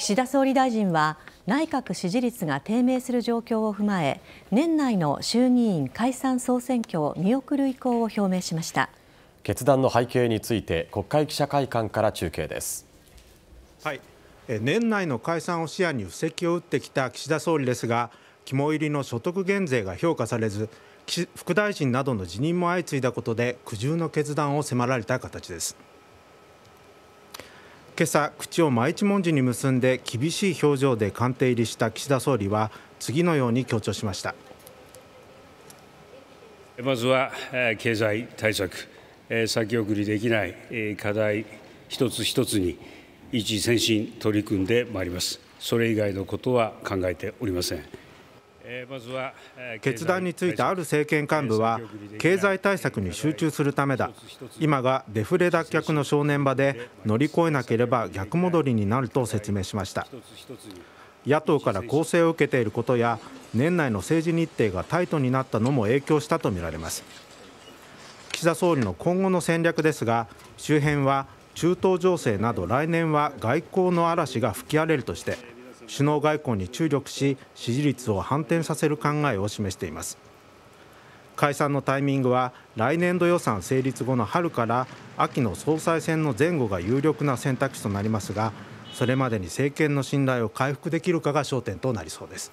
岸田総理大臣は内閣支持率が低迷する状況を踏まえ年内の衆議院解散総選挙を見送る意向を表明しました決断の背景について国会記者会館から中継です。はい年内の解散を視野に布石を打ってきた岸田総理ですが肝入りの所得減税が評価されず副大臣などの辞任も相次いだことで苦渋の決断を迫られた形です。今朝口を毎一文字に結んで厳しい表情で官邸入りした岸田総理は次のように強調しましたまずは経済対策先送りできない課題一つ一つに一時先進取り組んでまいりますそれ以外のことは考えておりません決断についてある政権幹部は経済対策に集中するためだ今がデフレ脱却の正念場で乗り越えなければ逆戻りになると説明しました野党から攻勢を受けていることや年内の政治日程がタイトになったのも影響したとみられます岸田総理の今後の戦略ですが周辺は中東情勢など来年は外交の嵐が吹き荒れるとして首脳外交に注力し支持率を反転させる考えを示しています解散のタイミングは来年度予算成立後の春から秋の総裁選の前後が有力な選択肢となりますがそれまでに政権の信頼を回復できるかが焦点となりそうです。